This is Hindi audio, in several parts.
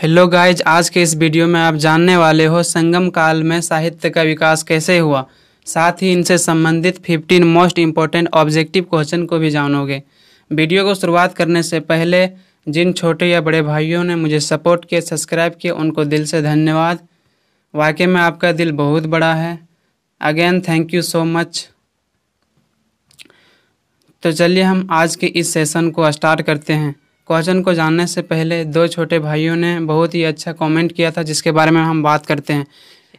हेलो गाइज आज के इस वीडियो में आप जानने वाले हो संगम काल में साहित्य का विकास कैसे हुआ साथ ही इनसे संबंधित 15 मोस्ट इम्पोर्टेंट ऑब्जेक्टिव क्वेश्चन को भी जानोगे वीडियो को शुरुआत करने से पहले जिन छोटे या बड़े भाइयों ने मुझे सपोर्ट किया सब्सक्राइब किया उनको दिल से धन्यवाद वाकई में आपका दिल बहुत बड़ा है again thank you so much तो चलिए हम आज के इस सेशन को स्टार्ट करते हैं क्वेश्चन को जानने से पहले दो छोटे भाइयों ने बहुत ही अच्छा कमेंट किया था जिसके बारे में हम बात करते हैं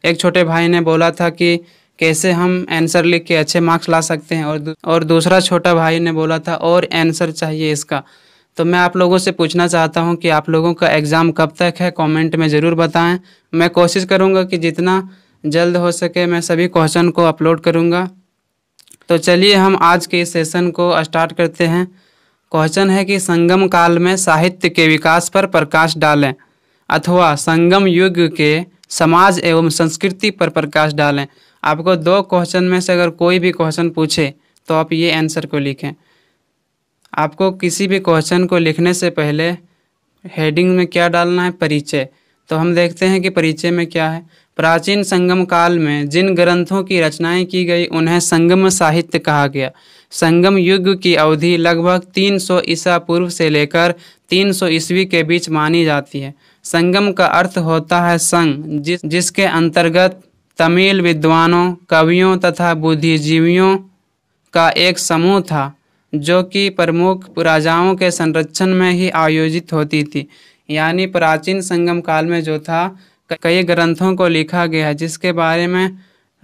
एक छोटे भाई ने बोला था कि कैसे हम आंसर लिख के अच्छे मार्क्स ला सकते हैं और और दूसरा छोटा भाई ने बोला था और आंसर चाहिए इसका तो मैं आप लोगों से पूछना चाहता हूं कि आप लोगों का एग्ज़ाम कब तक है कमेंट में ज़रूर बताएं मैं कोशिश करूंगा कि जितना जल्द हो सके मैं सभी क्वेश्चन को अपलोड करूंगा तो चलिए हम आज के इस सेशन को स्टार्ट करते हैं क्वेश्चन है कि संगम काल में साहित्य के विकास पर प्रकाश डालें अथवा संगम युग के समाज एवं संस्कृति पर प्रकाश डालें आपको दो क्वेश्चन में से अगर कोई भी क्वेश्चन पूछे तो आप ये आंसर को लिखें आपको किसी भी क्वेश्चन को लिखने से पहले हेडिंग में क्या डालना है परिचय तो हम देखते हैं कि परिचय में क्या है प्राचीन संगम काल में जिन ग्रंथों की रचनाएं की गई उन्हें संगम साहित्य कहा गया संगम युग की अवधि लगभग 300 ईसा पूर्व से लेकर 300 ईस्वी के बीच मानी जाती है संगम का अर्थ होता है संग जिस जिसके अंतर्गत तमिल विद्वानों कवियों तथा बुद्धिजीवियों का एक समूह था जो कि प्रमुख राजाओं के संरक्षण में ही आयोजित होती थी यानी प्राचीन संगम काल में जो था कई ग्रंथों को लिखा गया है जिसके बारे में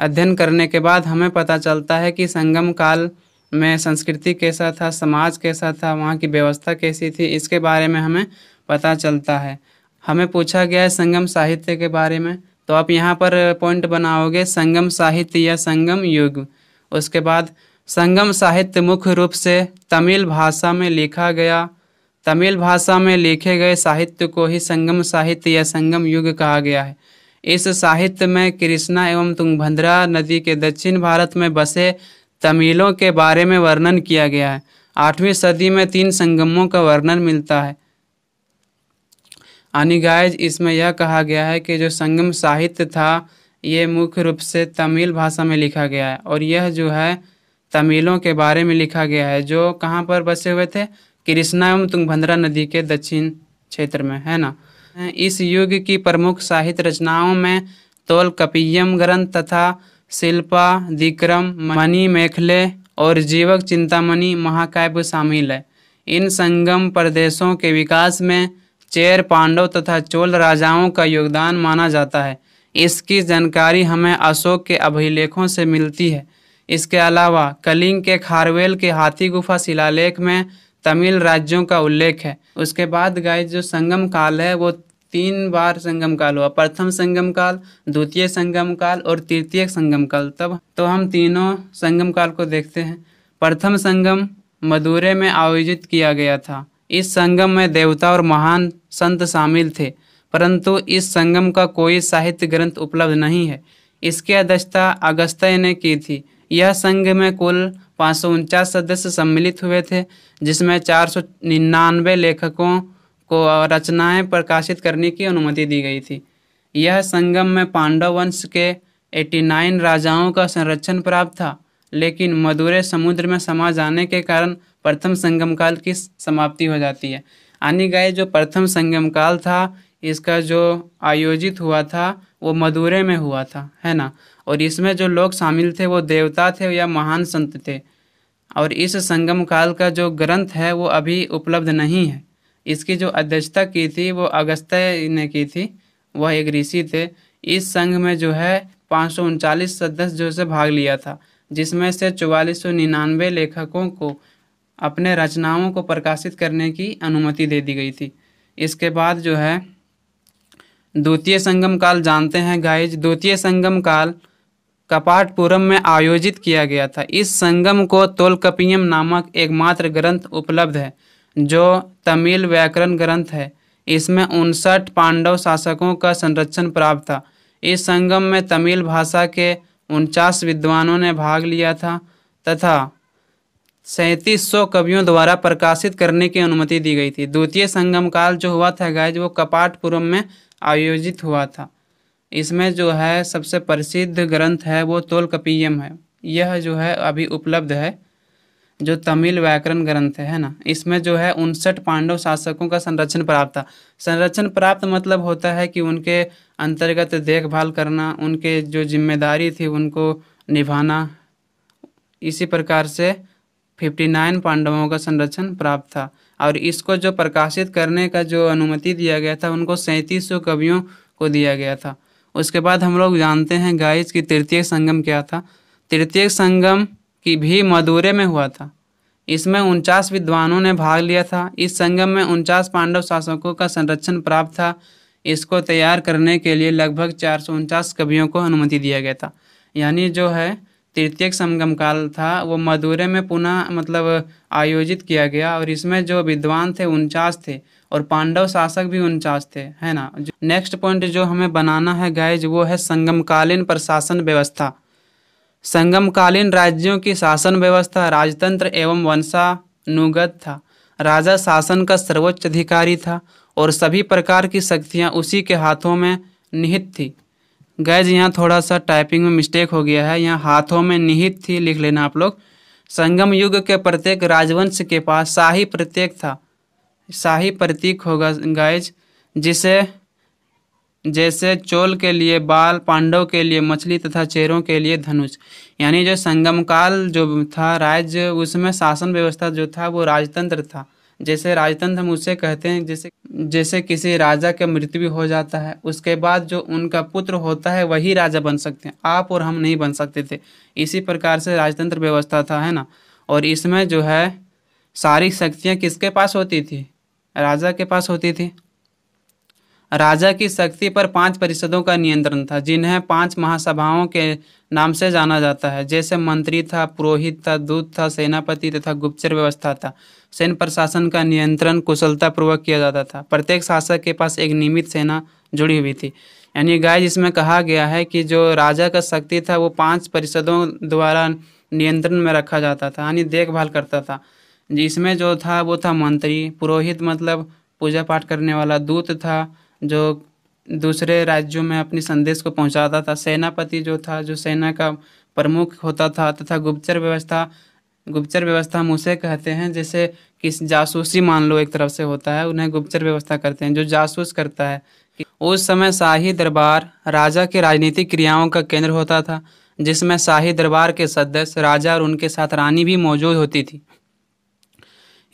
अध्ययन करने के बाद हमें पता चलता है कि संगम काल में संस्कृति कैसा था समाज कैसा था वहाँ की व्यवस्था कैसी थी इसके बारे में हमें पता चलता है हमें पूछा गया है संगम साहित्य के बारे में तो आप यहाँ पर पॉइंट बनाओगे संगम साहित्य या संगम युग उसके बाद संगम साहित्य मुख्य रूप से तमिल भाषा में लिखा गया तमिल भाषा में लिखे गए साहित्य को ही संगम साहित्य या संगम युग कहा गया है इस साहित्य में कृष्णा एवं तुंगभद्रा नदी के दक्षिण भारत में बसे तमिलों के बारे में वर्णन किया गया है आठवीं सदी में तीन संगमों का वर्णन मिलता है अनिगाज इसमें यह कहा गया है कि जो संगम साहित्य था ये मुख्य रूप से तमिल भाषा में लिखा गया है और यह जो है तमिलों के बारे में लिखा गया है जो कहाँ पर बसे हुए थे कृष्णा एवं तुंगभद्रा नदी के दक्षिण क्षेत्र में है ना इस युग की प्रमुख साहित्य रचनाओं में तोल कपियम ग्रंथ तथा शिल्पा दिक्रम मणि मेखले और जीवक चिंतामणि महाकाव्य शामिल है इन संगम प्रदेशों के विकास में चेर पांडव तथा चोल राजाओं का योगदान माना जाता है इसकी जानकारी हमें अशोक के अभिलेखों से मिलती है इसके अलावा कलिंग के खारवेल के हाथी गुफा शिलालेख में तमिल राज्यों का उल्लेख है उसके बाद गाय जो संगम काल है वो तीन बार संगम काल हुआ प्रथम संगम काल द्वितीय संगम काल और तृतीय संगम काल तब तो हम तीनों संगम काल को देखते हैं प्रथम संगम मदुरे में आयोजित किया गया था इस संगम में देवता और महान संत शामिल थे परंतु इस संगम का कोई साहित्य ग्रंथ उपलब्ध नहीं है इसकी अध्यक्षता अगस्त्य ने की थी यह संघ में कुल पाँच सदस्य सम्मिलित हुए थे जिसमें चार निन्यानवे लेखकों को रचनाएं प्रकाशित करने की अनुमति दी गई थी यह संगम में पांडव वंश के 89 राजाओं का संरक्षण प्राप्त था लेकिन मदुरे समुद्र में समा जाने के कारण प्रथम संगम काल की समाप्ति हो जाती है आनी गए जो प्रथम संगम काल था इसका जो आयोजित हुआ था वो मदुरे में हुआ था है ना और इसमें जो लोग शामिल थे वो देवता थे या महान संत थे और इस संगम काल का जो ग्रंथ है वो अभी उपलब्ध नहीं है इसकी जो अध्यक्षता की थी वो अगस्त्य ने की थी वह एक ऋषि थे इस संघ में जो है पाँच सदस्य जो से भाग लिया था जिसमें से चौवालीस लेखकों को अपने रचनाओं को प्रकाशित करने की अनुमति दे दी गई थी इसके बाद जो है द्वितीय संगम काल जानते हैं गाइज द्वितीय संगम काल कपाटपुरम में आयोजित किया गया था इस संगम को तोलकपियम नामक एकमात्र ग्रंथ उपलब्ध है जो तमिल व्याकरण ग्रंथ है इसमें उनसठ पांडव शासकों का संरक्षण प्राप्त था इस संगम में तमिल भाषा के उनचास विद्वानों ने भाग लिया था तथा सैंतीस सौ कवियों द्वारा प्रकाशित करने की अनुमति दी गई थी द्वितीय संगम काल जो हुआ था गाइज वो कपाटपुरम में आयोजित हुआ था इसमें जो है सबसे प्रसिद्ध ग्रंथ है वो तोल कपियम है यह जो है अभी उपलब्ध है जो तमिल व्याकरण ग्रंथ है ना इसमें जो है उनसठ पांडव शासकों का संरक्षण प्राप्त था संरक्षण प्राप्त मतलब होता है कि उनके अंतर्गत देखभाल करना उनके जो जिम्मेदारी थी उनको निभाना इसी प्रकार से फिफ्टी नाइन पांडवों का संरक्षण प्राप्त था और इसको जो प्रकाशित करने का जो अनुमति दिया गया था उनको सैंतीस कवियों को दिया गया था उसके बाद हम लोग जानते हैं गाइस कि तृतीय संगम क्या था तृतीय संगम की भी मदुरे में हुआ था इसमें उनचास विद्वानों ने भाग लिया था इस संगम में उनचास पांडव शासकों का संरक्षण प्राप्त था इसको तैयार करने के लिए लगभग चार कवियों को अनुमति दिया गया था यानी जो है तृतीय संगम काल था वो मदुरे में पुनः मतलब आयोजित किया गया और इसमें जो विद्वान थे उनचास थे और पांडव शासक भी उनचास थे है ना नेक्स्ट पॉइंट जो हमें बनाना है गैज वो है संगमकालीन प्रशासन व्यवस्था संगमकालीन राज्यों की शासन व्यवस्था राजतंत्र एवं वंशानुगत था राजा शासन का सर्वोच्च अधिकारी था और सभी प्रकार की शक्तियाँ उसी के हाथों में निहित थी गैज यहाँ थोड़ा सा टाइपिंग में मिस्टेक हो गया है यहाँ हाथों में निहित थी लिख लेना आप लोग संगम युग के प्रत्येक राजवंश के पास शाही प्रत्येक था शाही प्रतीक होगा गाइज जिसे जैसे चोल के लिए बाल पांडव के लिए मछली तथा चेरों के लिए धनुष यानी जो संगम काल जो था राज्य उसमें शासन व्यवस्था जो था वो राजतंत्र था जैसे राजतंत्र हम उसे कहते हैं जैसे जैसे किसी राजा के मृत्यु भी हो जाता है उसके बाद जो उनका पुत्र होता है वही राजा बन सकते हैं आप और हम नहीं बन सकते थे इसी प्रकार से राजतंत्र व्यवस्था था है ना और इसमें जो है सारी शक्तियाँ किसके पास होती थी राजा के पास होती थी राजा की शक्ति पर पांच परिषदों का नियंत्रण था जिन्हें पांच महासभाओं के नाम से जाना जाता है जैसे मंत्री था पुरोहित था दूत था सेनापति तथा गुप्तचर व्यवस्था था सैन्य प्रशासन का नियंत्रण कुशलतापूर्वक किया जाता था प्रत्येक शासक के पास एक नियमित सेना जुड़ी हुई थी यानी गाय जिसमें कहा गया है कि जो राजा का शक्ति था वो पाँच परिषदों द्वारा नियंत्रण में रखा जाता था यानी देखभाल करता था जिसमें जो था वो था मंत्री पुरोहित मतलब पूजा पाठ करने वाला दूत था जो दूसरे राज्यों में अपनी संदेश को पहुंचाता था सेनापति जो था जो सेना का प्रमुख होता था तथा गुप्तचर व्यवस्था गुप्तचर व्यवस्था हम उसे कहते हैं जैसे किस जासूसी मान लो एक तरफ से होता है उन्हें गुप्तचर व्यवस्था करते हैं जो जासूस करता है उस समय शाही दरबार राजा के राजनीतिक क्रियाओं का केंद्र होता था जिसमें शाही दरबार के सदस्य राजा और उनके साथ रानी भी मौजूद होती थी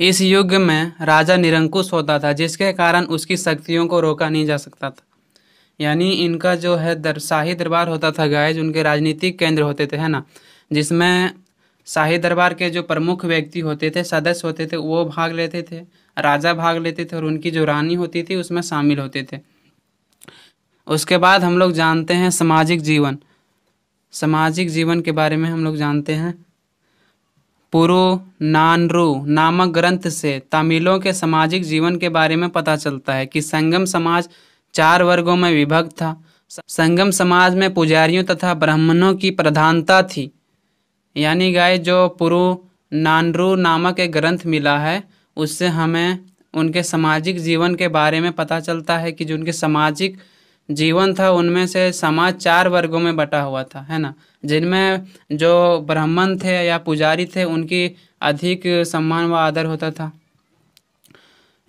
इस युग में राजा निरंकुश होता था जिसके कारण उसकी शक्तियों को रोका नहीं जा सकता था यानी इनका जो है दर शाही दरबार होता था गाइज उनके राजनीतिक केंद्र होते थे है ना जिसमें शाही दरबार के जो प्रमुख व्यक्ति होते थे सदस्य होते थे वो भाग लेते थे राजा भाग लेते थे और उनकी जो रानी होती थी उसमें शामिल होते थे उसके बाद हम लोग जानते हैं सामाजिक जीवन सामाजिक जीवन के बारे में हम लोग जानते हैं पुरोनानरू नामक ग्रंथ से तमिलों के सामाजिक जीवन के बारे में पता चलता है कि संगम समाज चार वर्गों में विभक्त था संगम समाज में पुजारियों तथा ब्राह्मणों की प्रधानता थी यानी गाय जो पुरु नानरु नामक एक ग्रंथ मिला है उससे हमें उनके सामाजिक जीवन के बारे में पता चलता है कि जो उनके सामाजिक जीवन था उनमें से समाज चार वर्गों में बटा हुआ था है ना जिनमें जो ब्राह्मण थे या पुजारी थे उनकी अधिक सम्मान व आदर होता था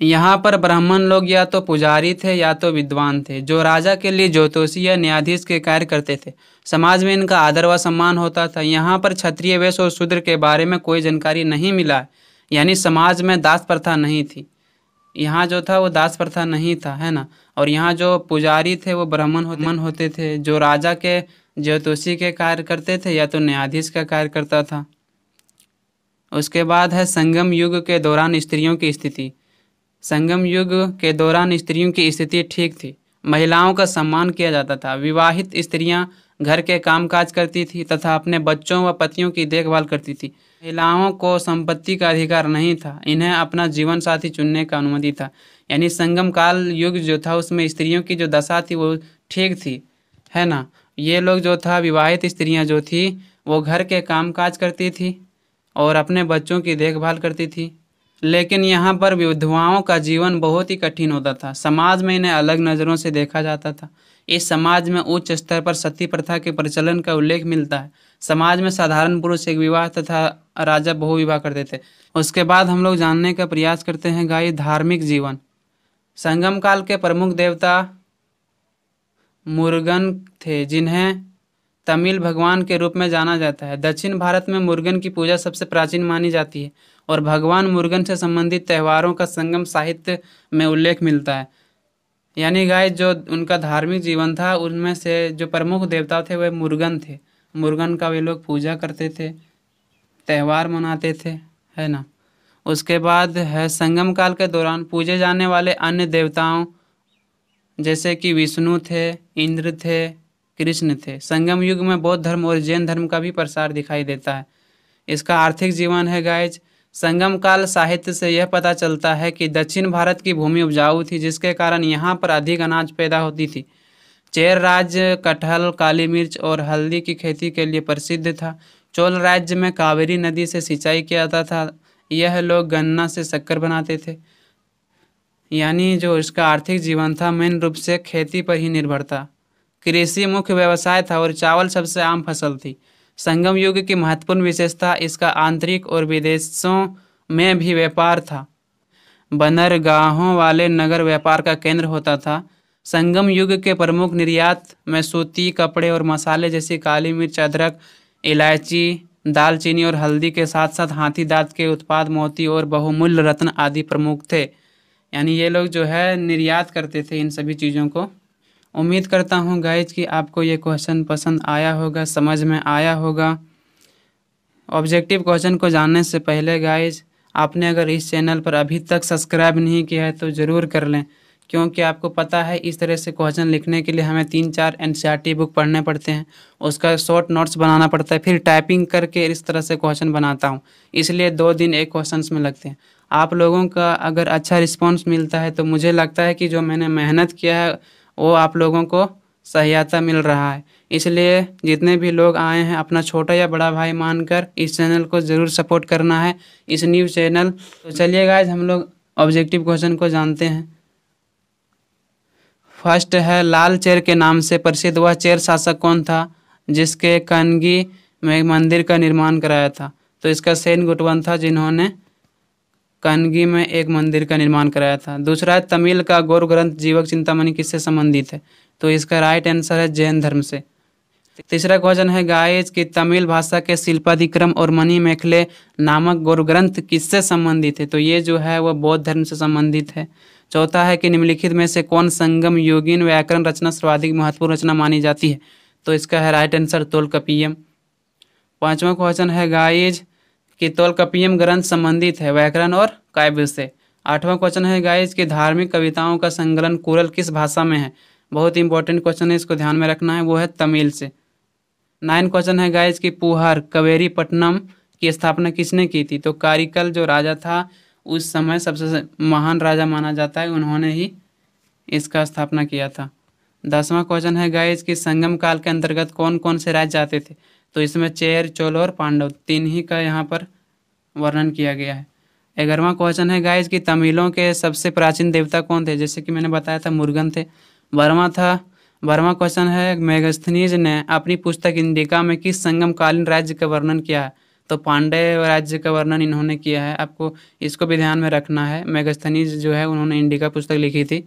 यहाँ पर ब्राह्मण लोग या तो पुजारी थे या तो विद्वान थे जो राजा के लिए ज्योतिषी या न्यायाधीश के कार्य करते थे समाज में इनका आदर व सम्मान होता था यहाँ पर क्षत्रिय वेश और शूद्र के बारे में कोई जानकारी नहीं मिला यानी समाज में दास प्रथा नहीं थी यहाँ जो था वो दास प्रथा नहीं था है ना और यहाँ जो पुजारी थे वो ब्राह्मण होते होते थे जो राजा के ज्योतिषी के कार्य करते थे या तो न्यायाधीश का कार्य करता था उसके बाद है संगम युग के दौरान स्त्रियों की स्थिति संगम युग के दौरान स्त्रियों की स्थिति ठीक थी महिलाओं का सम्मान किया जाता था विवाहित स्त्रियां घर के कामकाज करती थी तथा अपने बच्चों व पतियों की देखभाल करती थी महिलाओं को संपत्ति का अधिकार नहीं था इन्हें अपना जीवन साथी चुनने का अनुमति था यानी संगम काल युग जो था उसमें स्त्रियों की जो दशा थी वो ठीक थी है ना ये लोग जो था विवाहित स्त्रियां जो थी वो घर के काम काज करती थी और अपने बच्चों की देखभाल करती थी लेकिन यहाँ पर विधवाओं का जीवन बहुत ही कठिन होता था समाज में इन्हें अलग नज़रों से देखा जाता था इस समाज में उच्च स्तर पर सती प्रथा के प्रचलन का उल्लेख मिलता है समाज में साधारण पुरुष एक विवाह तथा राजा बहु विवाह करते थे उसके बाद हम लोग जानने का प्रयास करते हैं गाय धार्मिक जीवन संगम काल के प्रमुख देवता मुर्गन थे जिन्हें तमिल भगवान के रूप में जाना जाता है दक्षिण भारत में मुर्गन की पूजा सबसे प्राचीन मानी जाती है और भगवान मुर्गन से संबंधित त्यौहारों का संगम साहित्य में उल्लेख मिलता है यानी गाय जो उनका धार्मिक जीवन था उनमें से जो प्रमुख देवता थे वह मुर्गन थे मुर्गन का वे लोग पूजा करते थे त्यौहार मनाते थे है ना उसके बाद है संगम काल के दौरान पूजे जाने वाले अन्य देवताओं जैसे कि विष्णु थे इंद्र थे कृष्ण थे संगम युग में बौद्ध धर्म और जैन धर्म का भी प्रसार दिखाई देता है इसका आर्थिक जीवन है गायज संगम काल साहित्य से यह पता चलता है कि दक्षिण भारत की भूमि उपजाऊ थी जिसके कारण यहाँ पर अधिक अनाज पैदा होती थी चेर राज्य कटहल काली मिर्च और हल्दी की खेती के लिए प्रसिद्ध था चोल राज्य में कावेरी नदी से सिंचाई किया जाता था यह लोग गन्ना से शक्कर बनाते थे यानी जो इसका आर्थिक जीवन था मेन रूप से खेती पर ही निर्भर था कृषि मुख्य व्यवसाय था और चावल सबसे आम फसल थी संगम युग की महत्वपूर्ण विशेषता इसका आंतरिक और विदेशों में भी व्यापार था बनरगाहों वाले नगर व्यापार का केंद्र होता था संगम युग के प्रमुख निर्यात में सूती कपड़े और मसाले जैसे काली मिर्च अदरक इलायची दालचीनी और हल्दी के साथ साथ हाथी दांत के उत्पाद मोती और बहुमूल्य रत्न आदि प्रमुख थे यानी ये लोग जो है निर्यात करते थे इन सभी चीज़ों को उम्मीद करता हूँ गाइज कि आपको ये क्वेश्चन पसंद आया होगा समझ में आया होगा ऑब्जेक्टिव क्वेश्चन को जानने से पहले गाइज आपने अगर इस चैनल पर अभी तक सब्सक्राइब नहीं किया है तो ज़रूर कर लें क्योंकि आपको पता है इस तरह से क्वेश्चन लिखने के लिए हमें तीन चार एन बुक e पढ़ने पड़ते हैं उसका शॉर्ट नोट्स बनाना पड़ता है फिर टाइपिंग करके इस तरह से क्वेश्चन बनाता हूँ इसलिए दो दिन एक क्वेश्चन में लगते हैं आप लोगों का अगर अच्छा रिस्पॉन्स मिलता है तो मुझे लगता है कि जो मैंने मेहनत किया है वो आप लोगों को सहायता मिल रहा है इसलिए जितने भी लोग आए हैं अपना छोटा या बड़ा भाई मानकर इस चैनल को ज़रूर सपोर्ट करना है इस न्यूज़ चैनल तो चलिए गाइज हम लोग ऑब्जेक्टिव क्वेश्चन को जानते हैं फर्स्ट है लाल चेर के नाम से प्रसिद्ध वह चेर शासक कौन था जिसके कनगी में मंदिर का निर्माण कराया था तो इसका सेन गुटवन था जिन्होंने कनगी में एक मंदिर का निर्माण कराया था दूसरा है तमिल का गौर ग्रंथ जीवक चिंतामणि किससे संबंधित है तो इसका राइट आंसर है जैन धर्म से तीसरा क्वेश्चन है गायज कि तमिल भाषा के शिल्पाधिक्रम और मणि मेखले नामक गुरु ग्रंथ किससे संबंधित है तो ये जो है वह बौद्ध धर्म से संबंधित है चौथा है कि निम्नलिखित में से कौन संगम योगिन व्याकरण रचना सर्वाधिक महत्वपूर्ण रचना मानी जाती है तो इसका है राइट आंसर तोल कपियम पांचवा क्वेश्चन है गायज कि तोल कपियम ग्रंथ संबंधित है व्याकरण और काव्य से आठवां क्वेश्चन है गायज कि धार्मिक कविताओं का संग्रहण कुरल किस भाषा में है बहुत इंपॉर्टेंट क्वेश्चन है इसको ध्यान में रखना है वो है तमिल से नाइन क्वेश्चन है गाइज कि पुहर कवेरी पटनम की स्थापना किसने की थी तो कारिकल जो राजा था उस समय सबसे महान राजा माना जाता है उन्होंने ही इसका स्थापना किया था दसवां क्वेश्चन है गाइज कि संगम काल के अंतर्गत कौन कौन से राज्य आते थे तो इसमें चेर चोल और पांडव तीन ही का यहाँ पर वर्णन किया गया है ग्यारहवा क्वेश्चन है गाइज कि तमिलों के सबसे प्राचीन देवता कौन थे जैसे कि मैंने बताया था मुर्गन थे बारहवा था बारहवा क्वेश्चन है मेगस्थनीज ने अपनी पुस्तक इंडिका में किस संगमकालीन राज्य का वर्णन किया है तो पांडे राज्य का वर्णन इन्होंने किया है आपको इसको भी ध्यान में रखना है मेगस्थनीज जो है उन्होंने इंडिका पुस्तक लिखी थी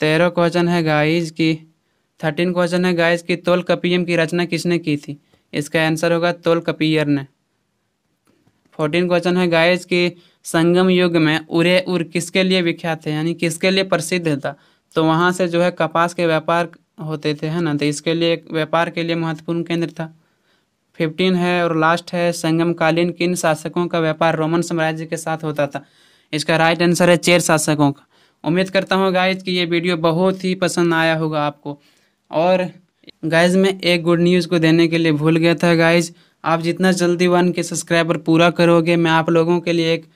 तेरह क्वेश्चन है गाइज की थर्टीन क्वेश्चन है गाइज की तोल कपियम की रचना किसने की थी इसका आंसर होगा तोल कपियर ने फोर्टीन क्वेश्चन है गाइज की संगम युग में उरे उर किसके लिए विख्यात है यानी किसके लिए प्रसिद्ध था तो वहाँ से जो है कपास के व्यापार होते थे है ना तो इसके लिए व्यापार के लिए महत्वपूर्ण केंद्र था फिफ्टीन है और लास्ट है संगमकालीन किन शासकों का व्यापार रोमन साम्राज्य के साथ होता था इसका राइट आंसर है चेर शासकों का उम्मीद करता हूँ गाइज कि ये वीडियो बहुत ही पसंद आया होगा आपको और गाइज मैं एक गुड न्यूज़ को देने के लिए भूल गया था गाइज आप जितना जल्दी वन के सब्सक्राइबर पूरा करोगे मैं आप लोगों के लिए एक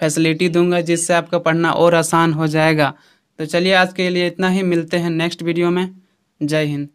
फैसिलिटी दूंगा जिससे आपका पढ़ना और आसान हो जाएगा तो चलिए आज के लिए इतना ही मिलते हैं नेक्स्ट वीडियो में जय हिंद